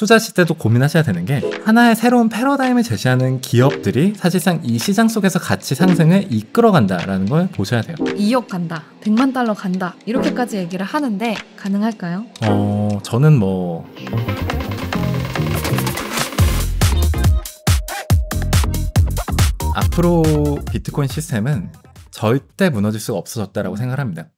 투자 시때도 고민하셔야 되는 게 하나의 새로운 패러다임을 제시하는 기업들이 사실상 이 시장 속에서 가치 상승을 이끌어간다라는 걸 보셔야 돼요. 2억 간다, 100만 달러 간다 이렇게까지 얘기를 하는데 가능할까요? 어, 저는 뭐 앞으로 비트코인 시스템은 절대 무너질 수가 없어졌다라고 생각합니다.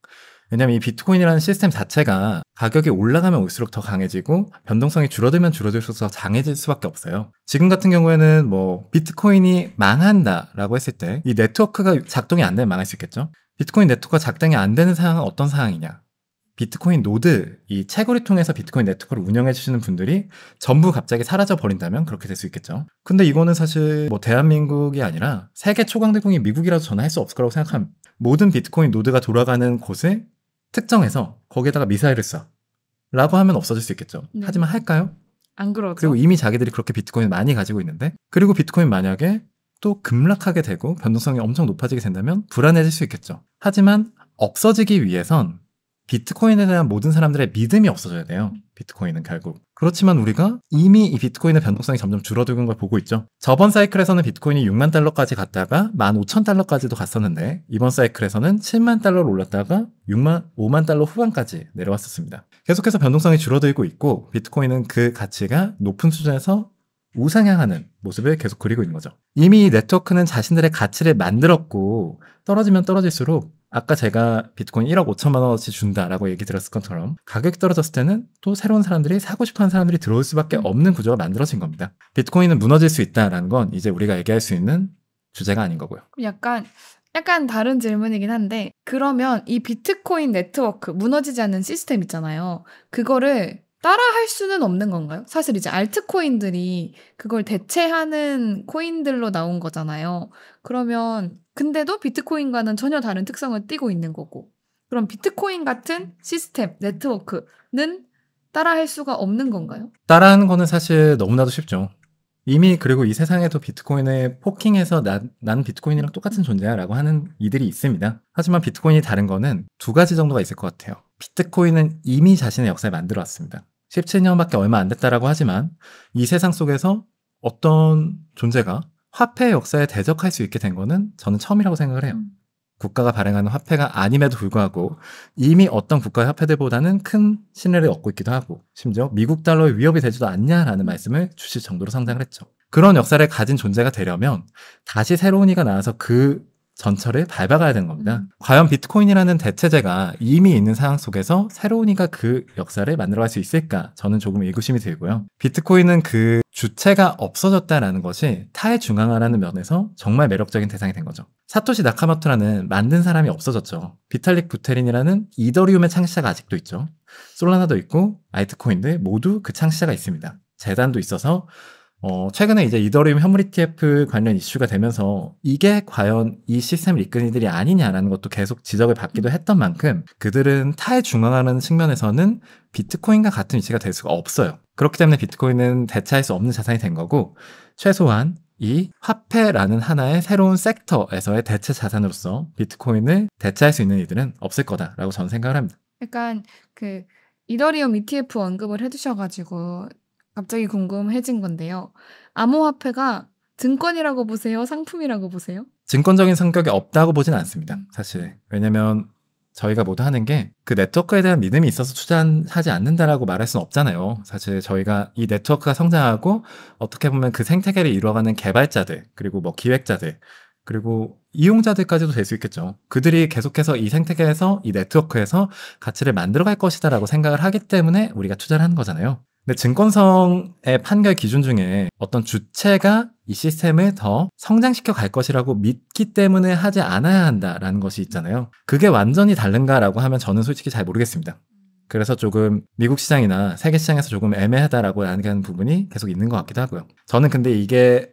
왜냐하면 이 비트코인이라는 시스템 자체가 가격이 올라가면 올수록 더 강해지고 변동성이 줄어들면 줄어들수록 더 강해질 수밖에 없어요. 지금 같은 경우에는 뭐 비트코인이 망한다라고 했을 때 이 네트워크가 작동이 안 되면 망할 수 있겠죠. 비트코인 네트워크가 작동이 안 되는 상황은 어떤 상황이냐? 비트코인 노드, 이 채굴을 통해서 비트코인 네트워크를 운영해주시는 분들이 전부 갑자기 사라져 버린다면 그렇게 될 수 있겠죠. 근데 이거는 사실 뭐 대한민국이 아니라 세계 초강대국이 미국이라도 전화할 수 없을 거라고 생각하면 모든 비트코인 노드가 돌아가는 곳에 특정해서 거기에다가 미사일을 쏴. 라고 하면 없어질 수 있겠죠. 네. 하지만 할까요? 안 그러죠. 그리고 이미 자기들이 그렇게 비트코인을 많이 가지고 있는데 그리고 비트코인 만약에 또 급락하게 되고 변동성이 엄청 높아지게 된다면 불안해질 수 있겠죠. 하지만 없어지기 위해선 비트코인에 대한 모든 사람들의 믿음이 없어져야 돼요. 비트코인은 결국. 그렇지만 우리가 이미 이 비트코인의 변동성이 점점 줄어드는 걸 보고 있죠. 저번 사이클에서는 비트코인이 6만 달러까지 갔다가 1만 5천 달러까지도 갔었는데 이번 사이클에서는 7만 달러로 올랐다가 6만 5만 달러 후반까지 내려왔었습니다. 계속해서 변동성이 줄어들고 있고 비트코인은 그 가치가 높은 수준에서 우상향하는 모습을 계속 그리고 있는 거죠. 이미 네트워크는 자신들의 가치를 만들었고 떨어지면 떨어질수록 아까 제가 비트코인 1억 5천만 원어치 준다라고 얘기 들었을 것처럼 가격이 떨어졌을 때는 또 새로운 사람들이 사고 싶어하는 사람들이 들어올 수밖에 없는 구조가 만들어진 겁니다. 비트코인은 무너질 수 있다라는 건 이제 우리가 얘기할 수 있는 주제가 아닌 거고요. 약간 약간 다른 질문이긴 한데 그러면 이 비트코인 네트워크 무너지지 않는 시스템 있잖아요. 그거를 따라할 수는 없는 건가요? 사실 이제 알트코인들이 그걸 대체하는 코인들로 나온 거잖아요. 그러면 근데도 비트코인과는 전혀 다른 특성을 띠고 있는 거고. 그럼 비트코인 같은 시스템, 네트워크는 따라할 수가 없는 건가요? 따라하는 거는 사실 너무나도 쉽죠. 이미 그리고 이 세상에도 비트코인에 포킹해서 나, 난 비트코인이랑 똑같은 존재야 라고 하는 이들이 있습니다. 하지만 비트코인이 다른 거는 두 가지 정도가 있을 것 같아요. 비트코인은 이미 자신의 역사에 만들어 왔습니다. 17년밖에 얼마 안 됐다라고 하지만 이 세상 속에서 어떤 존재가 화폐 역사에 대적할 수 있게 된 거는 저는 처음이라고 생각을 해요. 음. 국가가 발행하는 화폐가 아님에도 불구하고 이미 어떤 국가의 화폐들보다는 큰 신뢰를 얻고 있기도 하고 심지어 미국 달러의 위협이 되지도 않냐라는 말씀을 주실 정도로 상장을 했죠. 그런 역사를 가진 존재가 되려면 다시 새로운 이가 나와서 그 전철을 밟아가야 되는 겁니다. 음. 과연 비트코인이라는 대체제가 이미 있는 상황 속에서 새로운 이가 그 역사를 만들어갈 수 있을까? 저는 조금 의구심이 들고요. 비트코인은 그 주체가 없어졌다라는 것이 타의 중앙화라는 면에서 정말 매력적인 대상이 된 거죠. 사토시 나카마토라는 만든 사람이 없어졌죠. 비탈릭 부테린이라는 이더리움의 창시자가 아직도 있죠. 솔라나도 있고 아이트코인들 모두 그 창시자가 있습니다. 재단도 있어서 어, 최근에 이제 이더리움 현물 ETF 관련 이슈가 되면서 이게 과연 이 시스템을 이끈 이들이 아니냐라는 것도 계속 지적을 받기도 했던 만큼 그들은 타에 중앙하는 측면에서는 비트코인과 같은 위치가 될 수가 없어요. 그렇기 때문에 비트코인은 대체할 수 없는 자산이 된 거고 최소한 이 화폐라는 하나의 새로운 섹터에서의 대체 자산으로서 비트코인을 대체할 수 있는 이들은 없을 거다라고 저는 생각을 합니다. 약간 그 이더리움 ETF 언급을 해주셔가지고 갑자기 궁금해진 건데요. 암호화폐가 증권이라고 보세요? 상품이라고 보세요? 증권적인 성격이 없다고 보진 않습니다. 음. 사실. 왜냐면 저희가 모두 하는 게 그 네트워크에 대한 믿음이 있어서 투자하지 않는다라고 말할 수는 없잖아요. 사실 저희가 이 네트워크가 성장하고 어떻게 보면 그 생태계를 이루어가는 개발자들, 그리고 뭐 기획자들, 그리고 이용자들까지도 될 수 있겠죠. 그들이 계속해서 이 생태계에서 이 네트워크에서 가치를 만들어갈 것이다라고 생각을 하기 때문에 우리가 투자를 하는 거잖아요. 근데 증권성의 판결 기준 중에 어떤 주체가 이 시스템을 더 성장시켜 갈 것이라고 믿기 때문에 하지 않아야 한다라는 것이 있잖아요. 그게 완전히 다른가라고 하면 저는 솔직히 잘 모르겠습니다. 그래서 조금 미국 시장이나 세계 시장에서 조금 애매하다라고 하는 부분이 계속 있는 것 같기도 하고요. 저는 근데 이게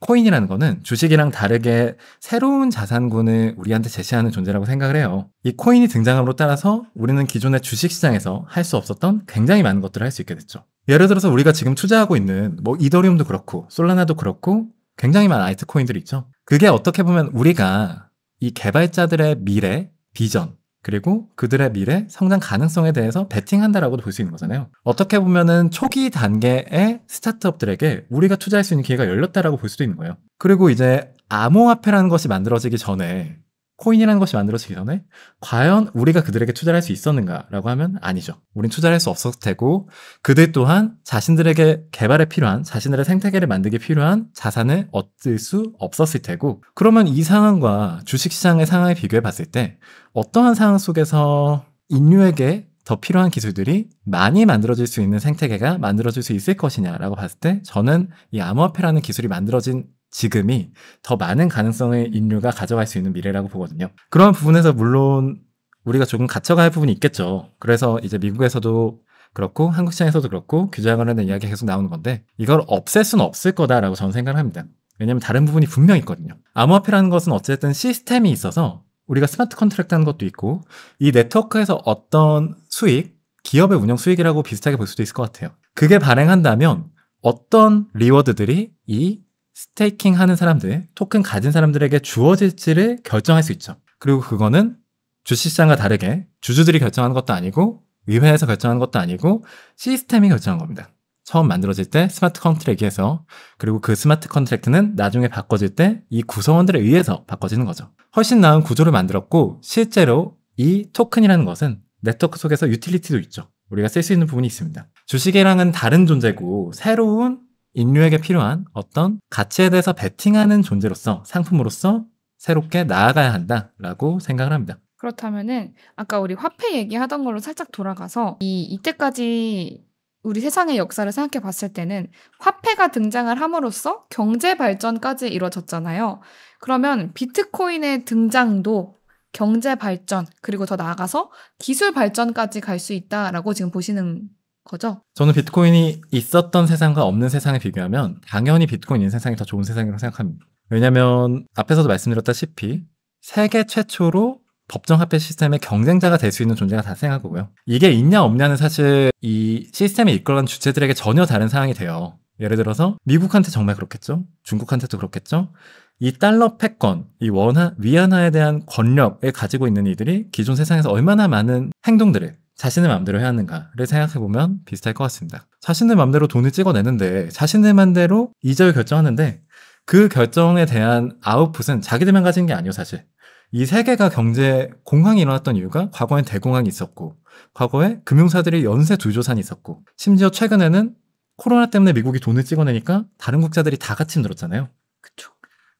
코인이라는 거는 주식이랑 다르게 새로운 자산군을 우리한테 제시하는 존재라고 생각을 해요. 이 코인이 등장함으로 따라서 우리는 기존의 주식시장에서 할 수 없었던 굉장히 많은 것들을 할 수 있게 됐죠. 예를 들어서 우리가 지금 투자하고 있는 뭐 이더리움도 그렇고 솔라나도 그렇고 굉장히 많은 아이트코인들이 있죠. 그게 어떻게 보면 우리가 이 개발자들의 미래, 비전, 그리고 그들의 미래, 성장 가능성에 대해서 베팅한다라고도 볼 수 있는 거잖아요. 어떻게 보면은 초기 단계의 스타트업들에게 우리가 투자할 수 있는 기회가 열렸다라고 볼 수도 있는 거예요. 그리고 이제 암호화폐라는 것이 만들어지기 전에 코인이라는 것이 만들어지기 전에 과연 우리가 그들에게 투자를 할 수 있었는가라고 하면 아니죠. 우린 투자를 할 수 없었을 테고 그들 또한 자신들에게 개발에 필요한 자신들의 생태계를 만들기 필요한 자산을 얻을 수 없었을 테고 그러면 이 상황과 주식시장의 상황을 비교해 봤을 때 어떠한 상황 속에서 인류에게 더 필요한 기술들이 많이 만들어질 수 있는 생태계가 만들어질 수 있을 것이냐라고 봤을 때 저는 이 암호화폐라는 기술이 만들어진 지금이 더 많은 가능성의 음. 인류가 가져갈 수 있는 미래라고 보거든요. 그런 부분에서 물론 우리가 조금 갇혀갈 부분이 있겠죠. 그래서 이제 미국에서도 그렇고 한국 시장에서도 그렇고 규제하는 하 이야기가 계속 나오는 건데 이걸 없앨 수는 없을 거다라고 저는 생각을 합니다. 왜냐하면 다른 부분이 분명히 있거든요. 암호화폐라는 것은 어쨌든 시스템이 있어서 우리가 스마트 컨트랙트 하는 것도 있고 이 네트워크에서 어떤 수익, 기업의 운영 수익이라고 비슷하게 볼 수도 있을 것 같아요. 그게 발행한다면 어떤 리워드들이 이 스테이킹 하는 사람들, 토큰 가진 사람들에게 주어질지를 결정할 수 있죠. 그리고 그거는 주식시장과 다르게 주주들이 결정하는 것도 아니고 위회에서 결정하는 것도 아니고 시스템이 결정한 겁니다. 처음 만들어질 때 스마트 컨트랙에 서 그리고 그 스마트 컨트랙트는 나중에 바꿔질 때 이 구성원들에 의해서 바꿔지는 거죠. 훨씬 나은 구조를 만들었고 실제로 이 토큰이라는 것은 네트워크 속에서 유틸리티도 있죠. 우리가 쓸 수 있는 부분이 있습니다. 주식이랑은 다른 존재고 새로운 인류에게 필요한 어떤 가치에 대해서 베팅하는 존재로서 상품으로서 새롭게 나아가야 한다라고 생각을 합니다. 그렇다면은 아까 우리 화폐 얘기하던 걸로 살짝 돌아가서 이 이때까지 우리 세상의 역사를 생각해 봤을 때는 화폐가 등장을 함으로써 경제 발전까지 이루어졌잖아요. 그러면 비트코인의 등장도 경제 발전 그리고 더 나아가서 기술 발전까지 갈 수 있다라고 지금 보시는 거죠? 저는 비트코인이 있었던 세상과 없는 세상을 비교하면 당연히 비트코인 있는 세상이 더 좋은 세상이라고 생각합니다. 왜냐하면 앞에서도 말씀드렸다시피 세계 최초로 법정화폐 시스템의 경쟁자가 될 수 있는 존재가 다생각하고요 이게 있냐 없냐는 사실 이 시스템을 이끌어간 주체들에게 전혀 다른 상황이 돼요. 예를 들어서 미국한테 정말 그렇겠죠? 중국한테도 그렇겠죠? 이 달러 패권, 이 원화, 위안화에 대한 권력을 가지고 있는 이들이 기존 세상에서 얼마나 많은 행동들을 자신의 마음대로 해야 하는가를 생각해보면 비슷할 것 같습니다. 자신의 마음대로 돈을 찍어내는데 자신의 맘대로 이자율 결정하는데 그 결정에 대한 아웃풋은 자기들만 가진 게 아니에요, 사실. 이세계가 경제 공황이 일어났던 이유가 과거엔 대공황이 있었고, 과거에 금융사들이 연쇄 두조산이 있었고, 심지어 최근에는 코로나 때문에 미국이 돈을 찍어내니까 다른 국자들이다 같이 늘었잖아요. 그쵸.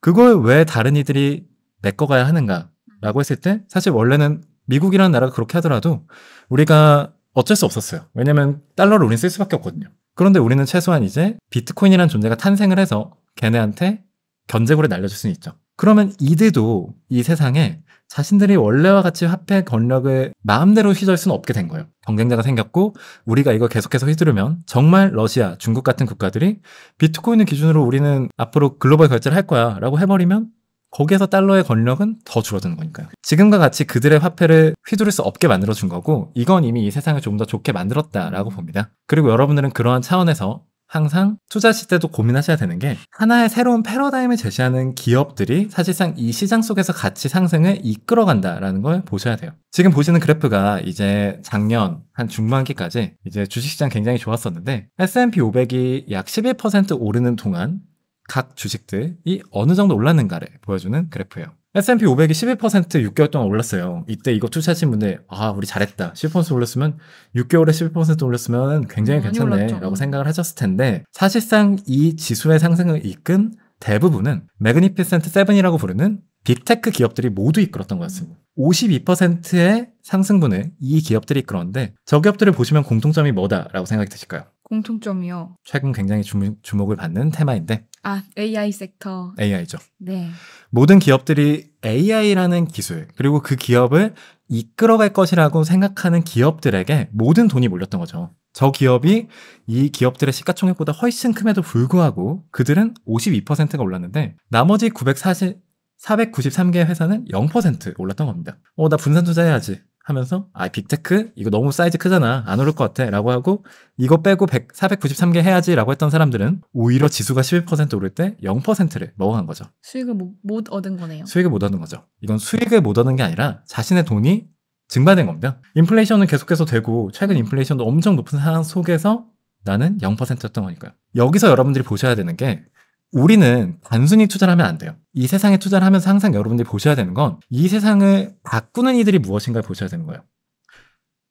그걸 왜 다른 이들이 메꿔가야 하는가라고 했을 때 사실 원래는 미국이라는 나라가 그렇게 하더라도 우리가 어쩔 수 없었어요. 왜냐면 달러를 우린 쓸 수밖에 없거든요. 그런데 우리는 최소한 이제 비트코인이라는 존재가 탄생을 해서 걔네한테 견제고를 날려줄 수는 있죠. 그러면 이들도 이 세상에 자신들이 원래와 같이 화폐 권력을 마음대로 휘절을 수는 없게 된 거예요. 경쟁자가 생겼고 우리가 이걸 계속해서 휘두르면 정말 러시아, 중국 같은 국가들이 비트코인을 기준으로 우리는 앞으로 글로벌 결제를 할 거야라고 해버리면 거기에서 달러의 권력은 더 줄어드는 거니까요. 지금과 같이 그들의 화폐를 휘두를 수 없게 만들어준 거고 이건 이미 이 세상을 좀 더 좋게 만들었다라고 봅니다. 그리고 여러분들은 그러한 차원에서 항상 투자하실 때도 고민하셔야 되는 게 하나의 새로운 패러다임을 제시하는 기업들이 사실상 이 시장 속에서 같이 상승을 이끌어간다라는 걸 보셔야 돼요. 지금 보시는 그래프가 이제 작년 한 중반기까지 이제 주식시장 굉장히 좋았었는데 S&P 500이 약 11% 오르는 동안 각 주식들이 어느 정도 올랐는가를 보여주는 그래프예요. S&P 500이 11% 6개월 동안 올랐어요. 이때 이거 투자하신 분들 아 우리 잘했다. 10% 올랐으면 6개월에 11% 올랐으면 굉장히 음, 괜찮네 올랐죠. 생각을 하셨을 텐데 사실상 이 지수의 상승을 이끈 대부분은 매그니피센트 세븐이라고 부르는 빅테크 기업들이 모두 이끌었던 것 같습니다. 52%의 상승분을 이 기업들이 이끌었는데 저 기업들을 보시면 공통점이 뭐다라고 생각이 드실까요? 공통점이요. 최근 굉장히 주, 주목을 받는 테마인데. 아, AI 섹터. AI죠. 네. 모든 기업들이 AI라는 기술, 그리고 그 기업을 이끌어갈 것이라고 생각하는 기업들에게 모든 돈이 몰렸던 거죠. 저 기업이 이 기업들의 시가총액보다 훨씬 큼에도 불구하고 그들은 52%가 올랐는데 나머지 940, 493개 회사는 0% 올랐던 겁니다. 어, 나 분산 투자해야지. 하면서 아 빅테크 이거 너무 사이즈 크잖아 안 오를 것 같아라고 하고 이거 빼고 100, 493개 해야지라고 했던 사람들은 오히려 지수가 11% 오를 때 0%를 먹어간 거죠. 수익을 못, 얻은 거네요. 수익을 못 얻은 거죠. 이건 수익을 못 얻은 게 아니라 자신의 돈이 증발된 겁니다. 인플레이션은 계속해서 되고 최근 인플레이션도 엄청 높은 상황 속에서 나는 0%였던 거니까요. 여기서 여러분들이 보셔야 되는 게 우리는 단순히 투자를 하면 안 돼요. 이 세상에 투자를 하면서 항상 여러분들이 보셔야 되는 건 이 세상을 바꾸는 이들이 무엇인가를 보셔야 되는 거예요.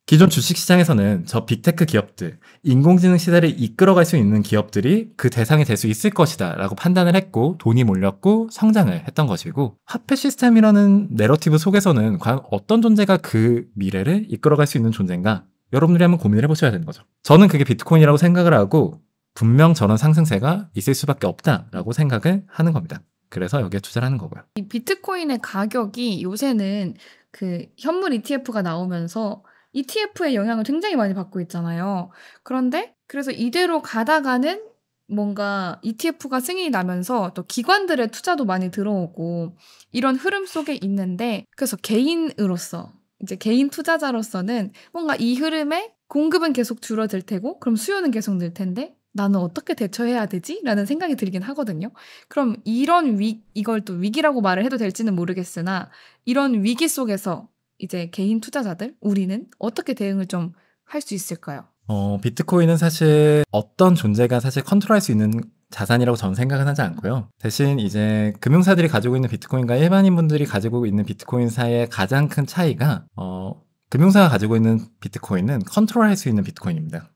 기존 주식시장에서는 저 빅테크 기업들, 인공지능 시대를 이끌어갈 수 있는 기업들이 그 대상이 될 수 있을 것이다 라고 판단을 했고 돈이 몰렸고 성장을 했던 것이고 화폐 시스템이라는 내러티브 속에서는 과연 어떤 존재가 그 미래를 이끌어갈 수 있는 존재인가 여러분들이 한번 고민을 해보셔야 되는 거죠. 저는 그게 비트코인이라고 생각을 하고 분명 저런 상승세가 있을 수밖에 없다라고 생각을 하는 겁니다. 그래서 여기에 투자를 하는 거고요. 이 비트코인의 가격이 요새는 그 현물 ETF가 나오면서 ETF의 영향을 굉장히 많이 받고 있잖아요. 그런데 그래서 이대로 가다가는 뭔가 ETF가 승인이 나면서 또 기관들의 투자도 많이 들어오고 이런 흐름 속에 있는데 그래서 개인으로서 이제 개인 투자자로서는 뭔가 이 흐름에 공급은 계속 줄어들 테고 그럼 수요는 계속 늘 텐데 나는 어떻게 대처해야 되지? 라는 생각이 들긴 하거든요. 그럼 이런 위, 이걸 또 위기라고 말을 해도 될지는 모르겠으나, 이런 위기 속에서 이제 개인 투자자들, 우리는 어떻게 대응을 좀 할 수 있을까요? 어, 비트코인은 사실 어떤 존재가 사실 컨트롤할 수 있는 자산이라고 저는 생각은 하지 않고요. 대신 이제 금융사들이 가지고 있는 비트코인과 일반인분들이 가지고 있는 비트코인 사이의 가장 큰 차이가, 어, 금융사가 가지고 있는 비트코인은 컨트롤할 수 있는 비트코인입니다.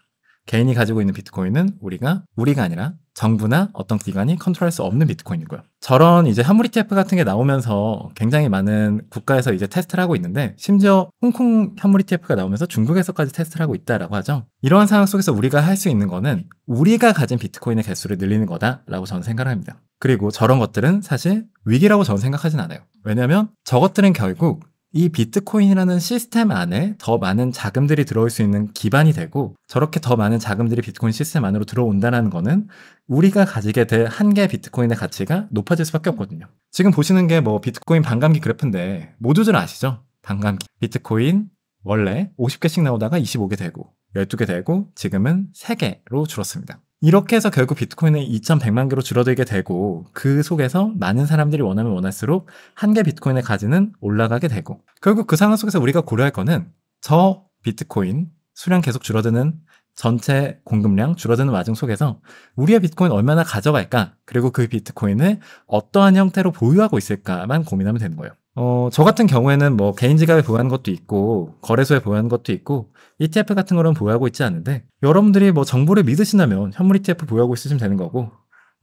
개인이 가지고 있는 비트코인은 우리가 우리가 아니라 정부나 어떤 기관이 컨트롤할 수 없는 비트코인이고요. 저런 이제 현물 ETF 같은 게 나오면서 굉장히 많은 국가에서 이제 테스트를 하고 있는데 심지어 홍콩 현물 ETF가 나오면서 중국에서까지 테스트를 하고 있다라고 하죠. 이러한 상황 속에서 우리가 할 수 있는 거는 우리가 가진 비트코인의 개수를 늘리는 거다라고 저는 생각을 합니다. 그리고 저런 것들은 사실 위기라고 저는 생각하진 않아요. 왜냐하면 저것들은 결국 이 비트코인이라는 시스템 안에 더 많은 자금들이 들어올 수 있는 기반이 되고 저렇게 더 많은 자금들이 비트코인 시스템 안으로 들어온다는 거는 우리가 가지게 될 한개의 비트코인의 가치가 높아질 수밖에 없거든요. 지금 보시는 게 뭐 비트코인 반감기 그래프인데 모두들 아시죠? 반감기. 비트코인, 원래 50개씩 나오다가 25개 되고 12개 되고 지금은 3개로 줄었습니다. 이렇게 해서 결국 비트코인은 2,100만 개로 줄어들게 되고 그 속에서 많은 사람들이 원하면 원할수록 한 개 비트코인의 가지는 올라가게 되고 결국 그 상황 속에서 우리가 고려할 거는 저 비트코인 수량 계속 줄어드는 전체 공급량 줄어드는 와중 속에서 우리의 비트코인 얼마나 가져갈까 그리고 그 비트코인을 어떠한 형태로 보유하고 있을까만 고민하면 되는 거예요. 어, 저 같은 경우에는 뭐 개인 지갑에 보유하는 것도 있고 거래소에 보유하는 것도 있고 ETF 같은 거는 보유하고 있지 않은데 여러분들이 뭐 정보를 믿으신다면 현물 ETF 보유하고 있으시면 되는 거고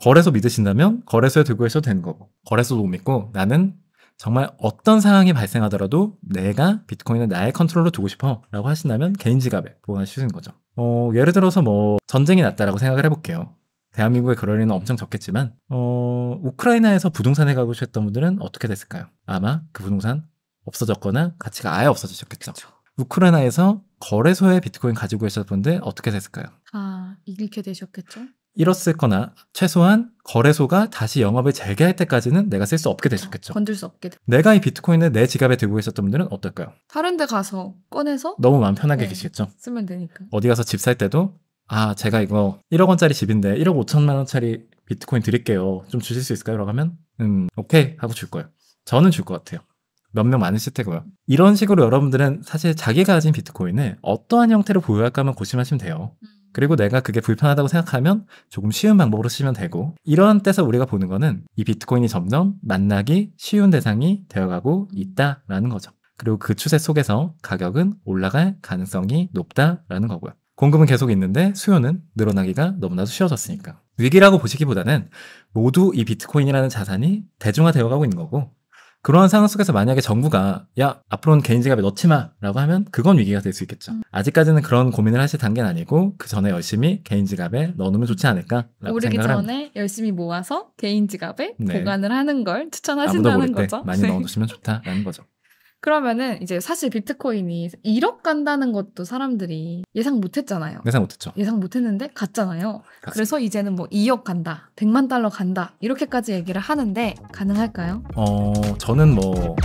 거래소 믿으신다면 거래소에 들고 있어도 되는 거고 거래소도 못 믿고 나는 정말 어떤 상황이 발생하더라도 내가 비트코인을 나의 컨트롤로 두고 싶어 라고 하신다면 개인 지갑에 보관하시는 거죠. 어, 예를 들어서 뭐 전쟁이 났다라고 생각을 해볼게요. 대한민국에 그럴 리는 엄청 적겠지만 어, 우크라이나에서 부동산에 가고 싶었던 분들은 어떻게 됐을까요? 아마 그 부동산 없어졌거나 가치가 아예 없어지셨겠죠. 그쵸. 우크라이나에서 거래소에 비트코인 가지고 계셨던 분들 어떻게 됐을까요? 아, 잃게 되셨겠죠. 잃었을 거나 최소한 거래소가 다시 영업을 재개할 때까지는 내가 쓸 수 없게 되셨겠죠. 건들 수 없게 되... 내가 이 비트코인을 내 지갑에 들고 있었던 분들은 어떨까요? 다른 데 가서 꺼내서 너무 마음 편하게 네, 계시겠죠. 쓰면 되니까. 어디 가서 집 살 때도 아, 제가 이거 1억 원짜리 집인데 1억 5천만 원짜리 비트코인 드릴게요. 좀 주실 수 있을까요? 라고 하면 음, 오케이 하고 줄 거예요. 저는 줄 것 같아요. 몇 명 많으실 테고요. 이런 식으로 여러분들은 사실 자기가 가진 비트코인을 어떠한 형태로 보유할까만 고심하시면 돼요. 음. 그리고 내가 그게 불편하다고 생각하면 조금 쉬운 방법으로 쓰면 되고 이런 때서 우리가 보는 거는 이 비트코인이 점점 만나기 쉬운 대상이 되어가고 있다라는 거죠. 그리고 그 추세 속에서 가격은 올라갈 가능성이 높다라는 거고요. 공급은 계속 있는데 수요는 늘어나기가 너무나도 쉬워졌으니까. 위기라고 보시기보다는 모두 이 비트코인이라는 자산이 대중화되어 가고 있는 거고 그러한 상황 속에서 만약에 정부가 야 앞으로는 개인 지갑에 넣지 마라고 하면 그건 위기가 될 수 있겠죠. 음. 아직까지는 그런 고민을 하실 단계는 아니고 그 전에 열심히 개인 지갑에 넣어놓으면 좋지 않을까라고 오르기 그 전에 열심히 모아서 개인 지갑에 네. 보관을 하는 걸 추천하신다는 거죠. 많이 네. 넣어두시면 좋다라는 거죠. 그러면은 이제 사실 비트코인이 1억 간다는 것도 사람들이 예상 못 했잖아요. 예상 못 했죠. 예상 못 했는데 갔잖아요. 갔습니다. 그래서 이제는 뭐 2억 간다, 100만 달러 간다, 이렇게까지 얘기를 하는데 가능할까요? 어, 저는 뭐